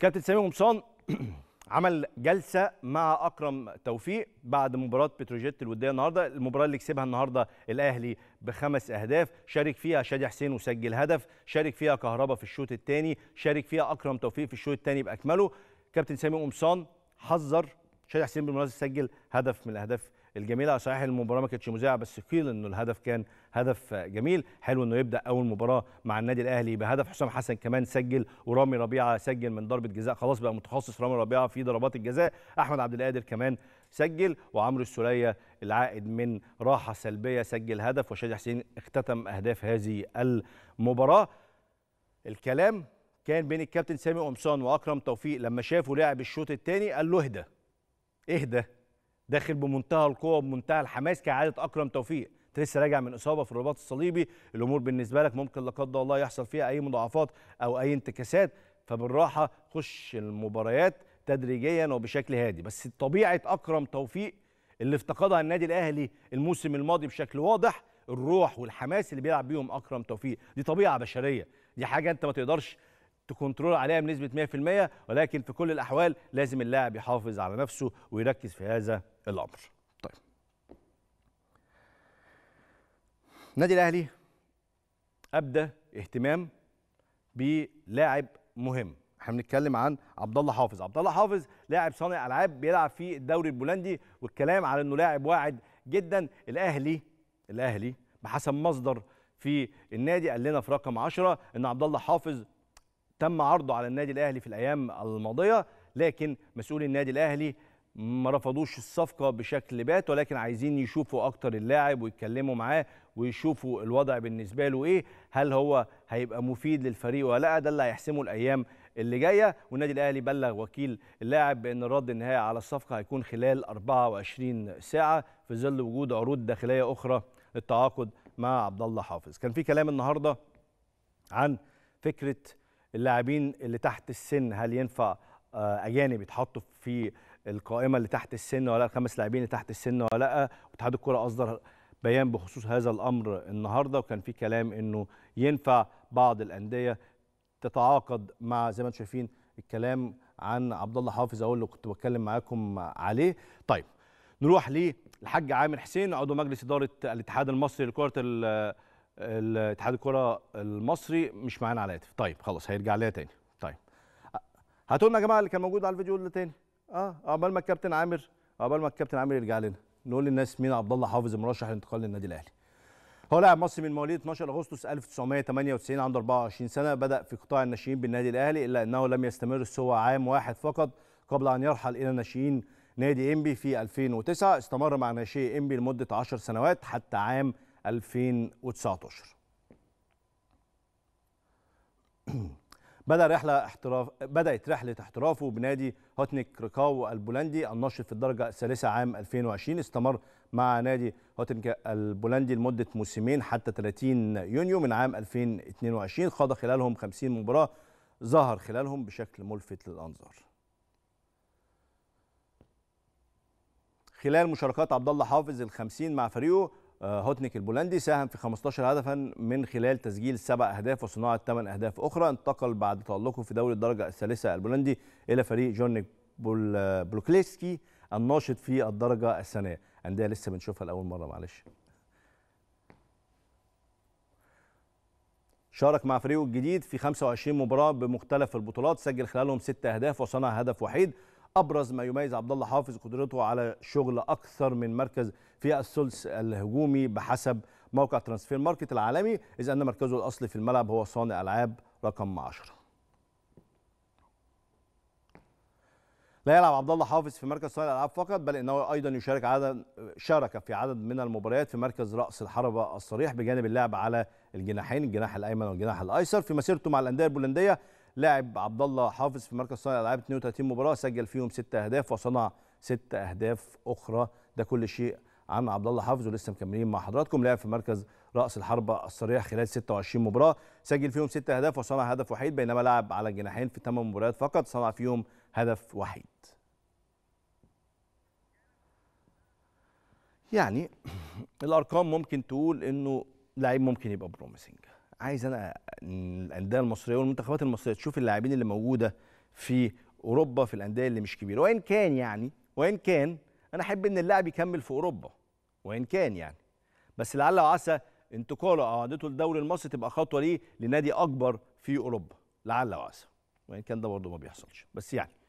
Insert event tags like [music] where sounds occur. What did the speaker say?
كابتن سامي قمصان [clears throat] عمل جلسه مع اكرم توفيق بعد مباراه بتروجيت الوديه النهارده المباراه اللي كسبها النهارده الاهلي بخمس اهداف شارك فيها شادي حسين وسجل هدف شارك فيها كهربا في الشوط الثاني شارك فيها اكرم توفيق في الشوط الثاني باكمله كابتن سامي قمصان حذر شادي حسين بالمناسبه سجل هدف من الاهداف الجميله صحيح المباراه ما كانتش مذيعه بس قيل انه الهدف كان هدف جميل حلو انه يبدا اول مباراه مع النادي الاهلي بهدف حسام حسن كمان سجل ورامي ربيعه سجل من ضربه جزاء خلاص بقى متخصص رامي ربيعه في ضربات الجزاء احمد عبد القادر كمان سجل وعمرو السوليه العائد من راحه سلبيه سجل هدف وشادي حسين اختتم اهداف هذه المباراه الكلام كان بين الكابتن سامي قمصان واكرم توفيق لما شافوا لاعب الشوط الثاني قال له اهدى اهدى داخل بمنتهى القوه وبمنتهى الحماس كاعاده اكرم توفيق انت لسه راجع من اصابه في الرباط الصليبي الامور بالنسبه لك ممكن لا قدر الله يحصل فيها اي مضاعفات او اي انتكاسات فبالراحه خش المباريات تدريجيا وبشكل هادي بس طبيعه اكرم توفيق اللي افتقدها النادي الاهلي الموسم الماضي بشكل واضح الروح والحماس اللي بيلعب بيهم اكرم توفيق دي طبيعه بشريه دي حاجه انت ما تقدرش كنترول عليها بنسبه 100% ولكن في كل الاحوال لازم اللاعب يحافظ على نفسه ويركز في هذا الامر. طيب. النادي الاهلي ابدى اهتمام بلاعب مهم احنا بنتكلم عن عبد الله حافظ عبد الله حافظ لاعب صانع العاب بيلعب في الدوري البولندي والكلام على انه لاعب واعد جدا الاهلي الاهلي بحسب مصدر في النادي قال لنا في رقم 10 ان عبد الله حافظ تم عرضه على النادي الاهلي في الايام الماضيه لكن مسؤولي النادي الاهلي ما رفضوش الصفقه بشكل بات ولكن عايزين يشوفوا اكتر اللاعب ويتكلموا معاه ويشوفوا الوضع بالنسبه له ايه هل هو هيبقى مفيد للفريق ولا لا ده اللي هيحسمه الايام اللي جايه والنادي الاهلي بلغ وكيل اللاعب بان الرد النهائي على الصفقه هيكون خلال 24 ساعه في ظل وجود عروض داخليه اخرى للتعاقد مع عبد الله حافظ كان في كلام النهارده عن فكره اللاعبين اللي تحت السن هل ينفع آه، اجانب يتحطوا في القائمه اللي تحت السن ولا الخمس لاعبين اللي تحت السن ولا لا واتحاد الكره اصدر بيان بخصوص هذا الامر النهارده وكان في كلام انه ينفع بعض الانديه تتعاقد مع زي ما انتم شايفين الكلام عن عبد الله حافظ اهو اللي كنت بتكلم معاكم عليه طيب نروح للحاج عامر حسين عضو مجلس اداره الاتحاد المصري لكره الاتحاد الكره المصري مش معانا على الهاتف طيب خلاص هيرجع لنا تاني طيب هاتوا لنا يا جماعه اللي كان موجود على الفيديو اللي تاني اه قبل ما الكابتن عامر قبل ما الكابتن عامر يرجع لنا نقول للناس مين عبد الله حافظ المرشح الانتقال للنادي الاهلي هو لاعب مصري من مواليد 12 اغسطس 1998 عنده 24 سنه بدا في قطاع الناشئين بالنادي الاهلي الا انه لم يستمر سوى عام واحد فقط قبل ان يرحل الى ناشئين نادي انبي في 2009 استمر مع ناشئي انبي لمده 10 سنوات حتى عام 2019 [clears throat] بدأ رحلة احتراف بدأت رحلة احترافه بنادي هوتنيك ريكاو البولندي الناشط في الدرجة الثالثة عام 2020 استمر مع نادي هوتنيك البولندي لمدة موسمين حتى 30 يونيو من عام 2022 خاض خلالهم 50 مباراة ظهر خلالهم بشكل ملفت للأنظار خلال مشاركات عبد الله حافظ ال 50 مع فريقه آه، هوتنيك البولندي ساهم في 15 هدفا من خلال تسجيل سبع اهداف وصناعه ثمان اهداف اخرى انتقل بعد تألقه في دوري الدرجه الثالثه البولندي الى فريق جونيك بول آه، بلوكليسكي الناشط في الدرجه الثانيه انديه لسه بنشوفها لاول مره معلش شارك مع فريقه الجديد في 25 مباراه بمختلف البطولات سجل خلالهم ست اهداف وصنع هدف وحيد ابرز ما يميز عبد الله حافظ قدرته على شغل اكثر من مركز في الثلث الهجومي بحسب موقع ترانسفير ماركت العالمي اذ ان مركزه الاصلي في الملعب هو صانع العاب رقم 10 لا يلعب عبد الله حافظ في مركز صانع الالعاب فقط بل انه ايضا يشارك عدد شارك في عدد من المباريات في مركز راس الحربه الصريح بجانب اللعب على الجناحين الجناح الايمن والجناح الايسر في مسيرته مع الانديه البولنديه لاعب عبد الله حافظ في مركز صانع العاب 32 مباراه سجل فيهم 6 اهداف وصنع 6 اهداف اخرى ده كل شيء عن عبد الله حافظ ولسه مكملين مع حضراتكم لعب في مركز راس الحربه الصريح خلال 26 مباراه سجل فيهم 6 اهداف وصنع هدف وحيد بينما لعب على الجناحين في 8 مباريات فقط صنع فيهم هدف وحيد يعني [clears throat] الارقام ممكن تقول انه لعيب ممكن يبقى بروميسنج عايز انا الانديه المصريه والمنتخبات المصريه تشوف اللاعبين اللي موجوده في اوروبا في الانديه اللي مش كبيره وان كان يعني وان كان انا احب ان اللاعب يكمل في اوروبا وان كان يعني بس لعل وعسى انتقاله او عودته للدوري المصري تبقى خطوه ليه لنادي اكبر في اوروبا لعل وعسى وان كان ده برضه ما بيحصلش بس يعني